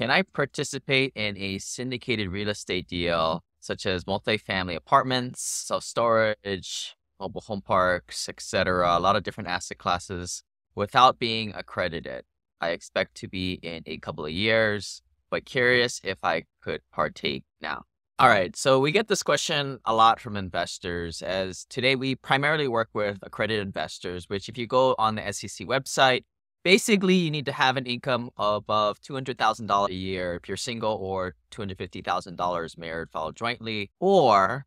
Can I participate in a syndicated real estate deal mm-hmm. such as multifamily apartments, self storage, mobile home parks, etc., a mm-hmm. lot of different asset classes without being accredited? I expect to be in a couple of years, but curious if I could partake now. All right, so we get this question a lot from investors as today we primarily work with accredited investors, which if you go on the SEC website, basically you need to have an income above $200,000 a year if you're single or $250,000 married filed jointly or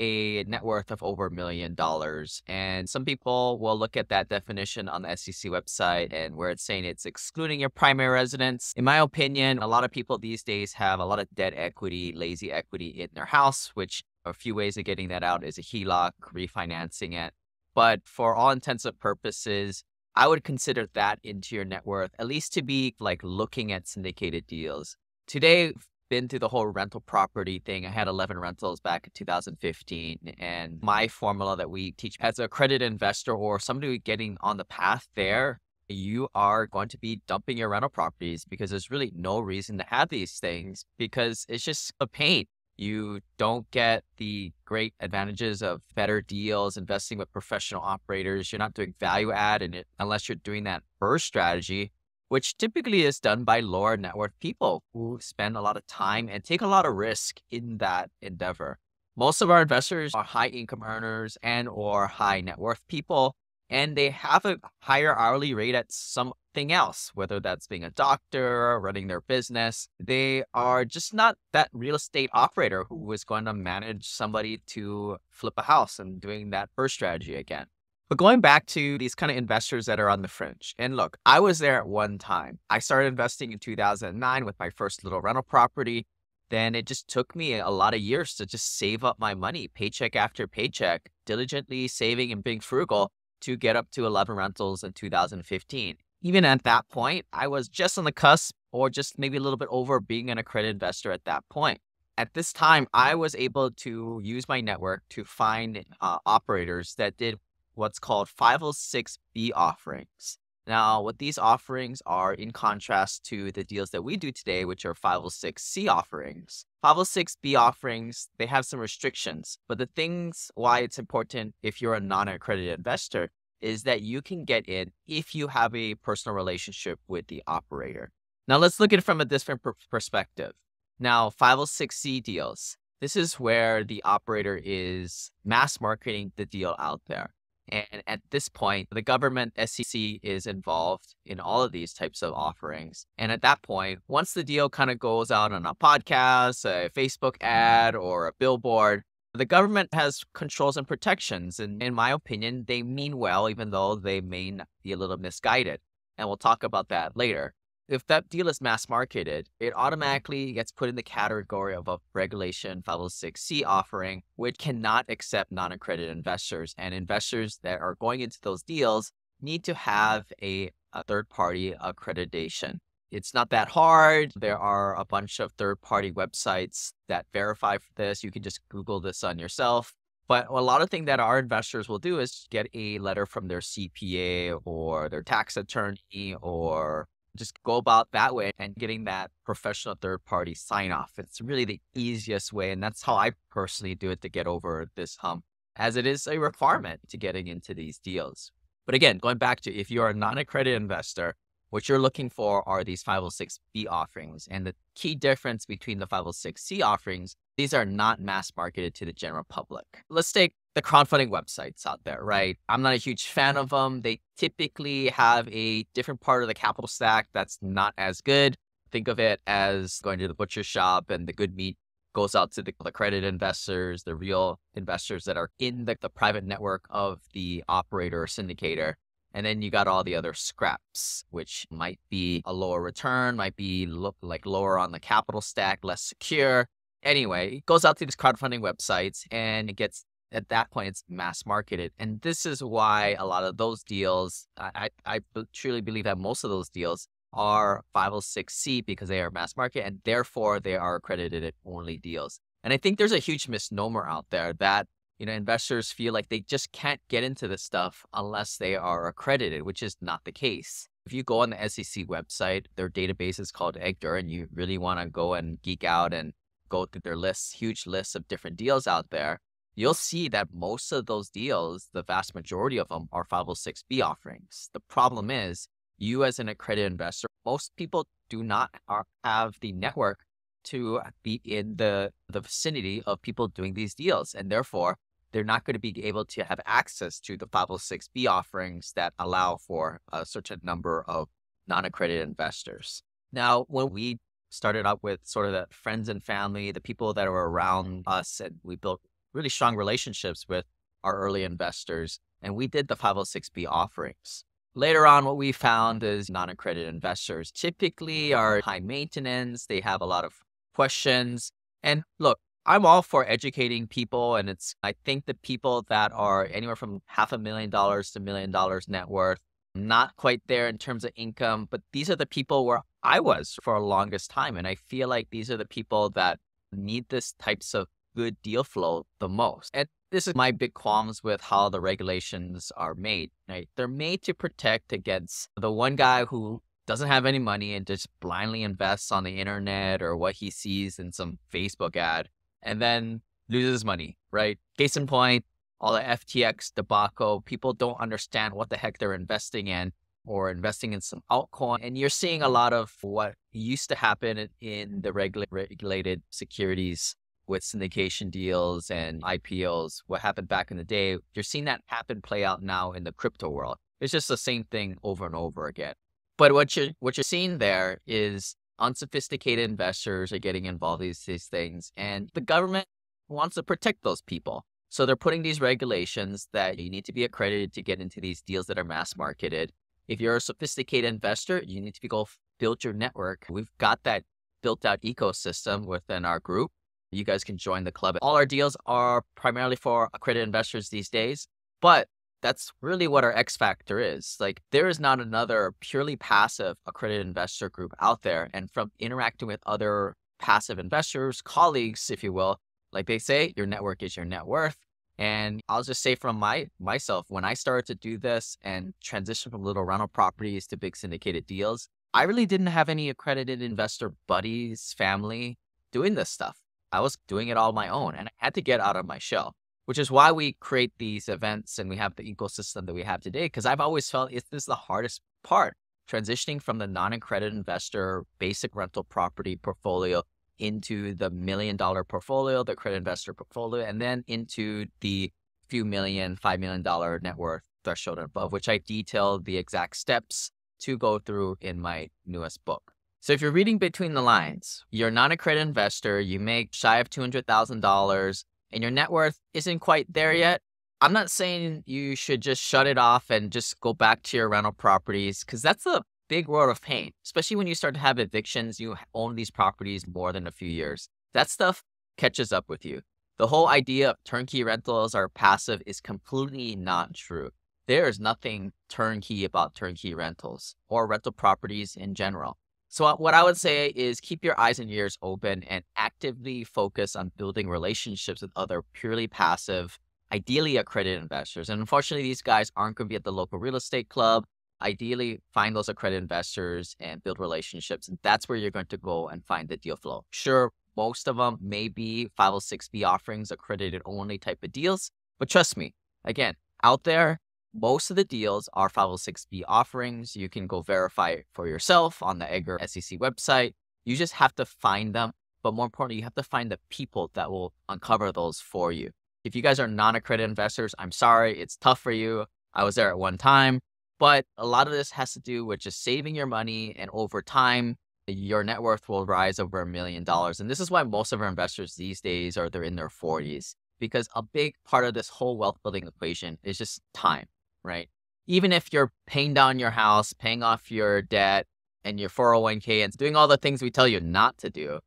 a net worth of over a million dollars. And some people will look at that definition on the SEC website and where it's saying it's excluding your primary residence. In my opinion, a lot of people these days have a lot of debt equity, lazy equity in their house, which a few ways of getting that out is a HELOC, refinancing it. But for all intents and purposes, I would consider that into your net worth, at least to be like looking at syndicated deals. Today, been through the whole rental property thing. I had 11 rentals back in 2015. And my formula that we teach as a credit investor or somebody getting on the path there, you are going to be dumping your rental properties because there's really no reason to have these things because it's just a pain. You don't get the great advantages of better deals, investing with professional operators. You're not doing value add in it unless you're doing that first strategy, which typically is done by lower net worth people who spend a lot of time and take a lot of risk in that endeavor. Most of our investors are high income earners and or high net worth people, and they have a higher hourly rate at some anything else, whether that's being a doctor, running their business. They are just not that real estate operator who is going to manage somebody to flip a house and doing that first strategy again. But going back to these kind of investors that are on the fringe, and look, I was there at one time. I started investing in 2009 with my first little rental property. Then it just took me a lot of years to just save up my money, paycheck after paycheck, diligently saving and being frugal to get up to 11 rentals in 2015 even at that point, I was just on the cusp or just maybe a little bit over being an accredited investor at that point. At this time, I was able to use my network to find uh, operators that did what's called 506B offerings. Now, what these offerings are in contrast to the deals that we do today, which are 506C offerings. 506B offerings, they have some restrictions, but the things why it's important if you're a non accredited investor is that you can get in if you have a personal relationship with the operator. Now, let's look at it from a different pr- perspective. Now, 506C deals. This is where the operator is mass marketing the deal out there. And at this point, the government SEC is involved in all of these types of offerings. And at that point, once the deal kind of goes out on a podcast, a Facebook ad, or a billboard, the government has controls and protections. And in my opinion, they mean well, even though they may be a little misguided. And we'll talk about that later. If that deal is mass marketed, it mm-hmm. automatically gets put in the category of a Regulation 506C offering, which cannot accept non accredited investors. And investors that are going into those deals need to have a, a third party accreditation. It's not that hard. There are a bunch of third party websites that verify for this. You can just Google this on yourself. But a lot of thing that our investors will do is get a letter from their CPA or their tax attorney or just go about that way and getting that professional third party sign off. It's really the easiest way. And that's how I personally do it to get over this hump, as it is a requirement to getting into these deals. But again, going back to if you are not a credit investor, what you're looking for are these 506B offerings. And the key difference between the 506C offerings, these are not mass marketed to the general public. Let's take the crowdfunding websites out there, right? I'm not a huge fan of them. They typically have a different part of the capital stack that's not as good. Think of it as going to the butcher shop and the good meat goes out to the, the credit investors, the real investors that are in the, the private network of the operator or syndicator. And then you got all the other scraps, which might be a lower return, might be look like lower on the capital stack, less secure. Anyway, it goes out to these crowdfunding websites and it gets at that point it's mass marketed and this is why a lot of those deals i i, I truly believe that most of those deals are 506c because they are mass market and therefore they are accredited only deals and i think there's a huge misnomer out there that you know investors feel like they just can't get into this stuff unless they are accredited which is not the case if you go on the sec website their database is called egder and you really want to go and geek out and go through their lists huge lists of different deals out there you'll see that most of those deals the vast majority of them are 506b offerings the problem is you as an accredited investor most people do not have the network to be in the, the vicinity of people doing these deals. And therefore, they're not going to be able to have access to the 506b offerings that allow for a certain number of non accredited investors. Now, when we started out with sort of the friends and family, the people that were around us, and we built really strong relationships with our early investors, and we did the 506b offerings. Later on, what we found is non accredited investors typically are high maintenance, they have a lot of questions. And look, I'm all for educating people. And it's, I think the people that are anywhere from half a million dollars to million dollars net worth, not quite there in terms of income, but these are the people where I was for the longest time. And I feel like these are the people that need this types of good deal flow the most. And this is my big qualms with how the regulations are made, right? They're made to protect against the one guy who doesn't have any money and just blindly invests on the internet or what he sees in some Facebook ad and then loses money, right? Case in point, all the FTX debacle, people don't understand what the heck they're investing in or investing in some altcoin. And you're seeing a lot of what used to happen in the regula- regulated securities with syndication deals and IPOs, what happened back in the day. You're seeing that happen play out now in the crypto world. It's just the same thing over and over again. But what you're, what you're seeing there is unsophisticated investors are getting involved in these, these things, and the government wants to protect those people. So they're putting these regulations that you need to be accredited to get into these deals that are mass marketed. If you're a sophisticated investor, you need to go build your network. We've got that built out ecosystem within our group. You guys can join the club. All our deals are primarily for accredited investors these days, but that's really what our X factor is. Like there is not another purely passive accredited investor group out there. And from interacting with other passive investors, colleagues, if you will, like they say, your network is your net worth. And I'll just say from my myself, when I started to do this and transition from little rental properties to big syndicated deals, I really didn't have any accredited investor buddies, family doing this stuff. I was doing it all on my own and I had to get out of my shell which is why we create these events and we have the ecosystem that we have today. Because I've always felt it's this is the hardest part transitioning from the non-accredited investor basic rental property portfolio into the million dollar portfolio, the credit investor portfolio, and then into the few million, five million dollar net worth threshold and above, which I detail the exact steps to go through in my newest book. So if you're reading between the lines, you're not a credit investor, you make shy of $200,000, and your net worth isn't quite there mm-hmm. yet, I'm not saying you should just shut it off and just go back to your rental properties because that's a big world of pain, especially when you start to have evictions. You own these properties more than a few years. That stuff catches up with you. The whole idea of turnkey rentals are passive is completely not true. There is nothing turnkey about turnkey rentals or rental properties in general. So, uh, what I would say is keep your eyes and ears open and actively focus on building relationships with other purely passive, ideally accredited investors. And unfortunately, these guys aren't going to be at the local real estate club. Ideally, find those accredited investors and build relationships. And that's where you're going to go and find the deal flow. Sure, most of them may be 506B offerings, accredited only type of deals. But trust me, again, out there, most of the deals are 506B offerings. You can go verify it for yourself on the Edgar SEC website. You just have to find them. But more importantly, you have to find the people that will uncover those for you. If you guys are non accredited investors, I'm sorry, it's tough for you. I was there at one time. But a lot of this has to do with just saving your money. And over time, your net worth will rise over a million dollars. And this is why most of our investors these days are they're in their 40s because a big part of this whole wealth building equation is just time right? Even if you're paying down your house, paying off your debt and your 401k and doing all the things we tell you not to do,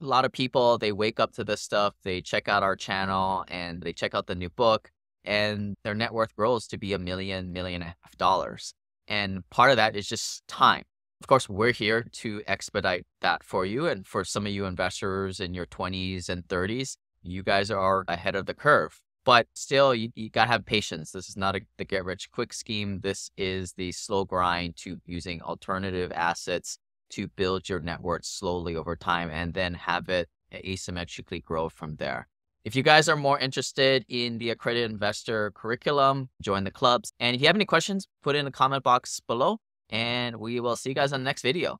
a lot of people they wake up to this stuff, they check out our channel and they check out the new book and their net worth grows to be a million, million and a half dollars. And part of that is just time. Of course, we're here to expedite that for you. And for some of you investors in your 20s and 30s, you guys are ahead of the curve but still you, you got to have patience this is not a, the get rich quick scheme this is the slow grind to using alternative assets to build your network slowly over time and then have it asymmetrically grow from there if you guys are more interested in the accredited investor curriculum join the clubs and if you have any questions put in the comment box below and we will see you guys on the next video